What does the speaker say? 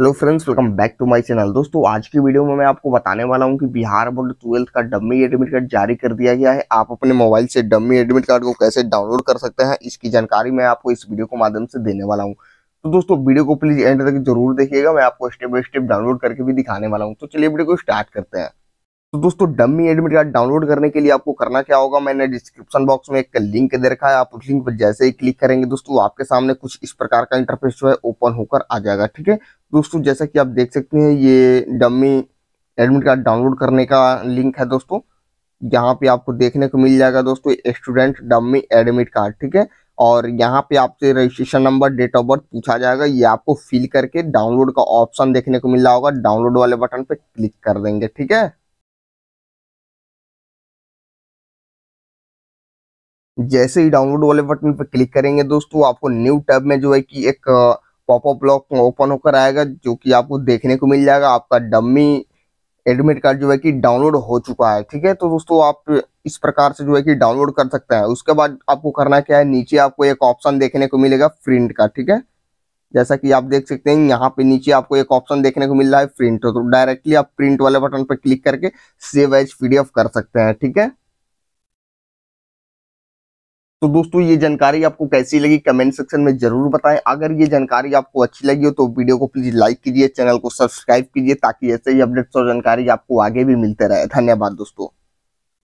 hello friends welcome back to my channel दोस्तों आज की वीडियो में मैं आपको बताने वाला हूं कि बिहार बोर्ड ट्वेल्थ का डम्मी एडमिट कार्ड जारी कर दिया गया है आप अपने मोबाइल से डम्मी एडमिट कार्ड को कैसे डाउनलोड कर सकते हैं इसकी जानकारी मैं आपको इस वीडियो के माध्यम से देने वाला हूँ तो दोस्तों वीडियो को प्लीज एंड तक जरूर देखिएगा मैं आपको स्टेप बाई स्टेप डाउनलोड करके भी दिखाने वाला हूँ तो चलिए वीडियो को स्टार्ट करते हैं तो दोस्तों डम्मी एडमिट कार्ड डाउनलोड करने के लिए आपको करना क्या होगा मैंने डिस्क्रिप्शन बॉक्स में एक लिंक दे रखा है आप उस लिंक पर जैसे ही क्लिक करेंगे दोस्तों आपके सामने कुछ इस प्रकार का इंटरफेस जो है ओपन होकर आ जाएगा ठीक है दोस्तों जैसा कि आप देख सकते हैं ये डमी एडमिट कार्ड डाउनलोड करने का लिंक है दोस्तों यहाँ पे आपको देखने को मिल जाएगा दोस्तों स्टूडेंट डमी एडमिट कार्ड ठीक है और यहाँ पे आपसे registration number date of birth पूछा जाएगा ये आपको फिल करके डाउनलोड का ऑप्शन देखने को मिल रहा होगा डाउनलोड वाले बटन पे क्लिक कर देंगे ठीक है जैसे ही डाउनलोड वाले बटन पर क्लिक करेंगे दोस्तों आपको न्यू टैब में जो है कि एक पॉपअप ब्लॉक ओपन होकर आएगा जो कि आपको देखने को मिल जाएगा आपका डम्मी एडमिट कार्ड जो है कि डाउनलोड हो चुका है ठीक है तो दोस्तों आप इस प्रकार से जो है कि डाउनलोड कर सकते हैं उसके बाद आपको करना क्या है नीचे आपको एक ऑप्शन देखने को मिलेगा प्रिंट का ठीक है जैसा कि आप देख सकते हैं यहाँ पे नीचे आपको एक ऑप्शन देखने को मिल रहा है प्रिंट तो डायरेक्टली आप प्रिंट वाले बटन पर क्लिक करके सेव एज पी कर सकते हैं ठीक है तो दोस्तों ये जानकारी आपको कैसी लगी कमेंट सेक्शन में जरूर बताएं अगर ये जानकारी आपको अच्छी लगी हो तो वीडियो को प्लीज लाइक कीजिए चैनल को सब्सक्राइब कीजिए ताकि ऐसे ही अपडेट्स और जानकारी आपको आगे भी मिलते रहे धन्यवाद दोस्तों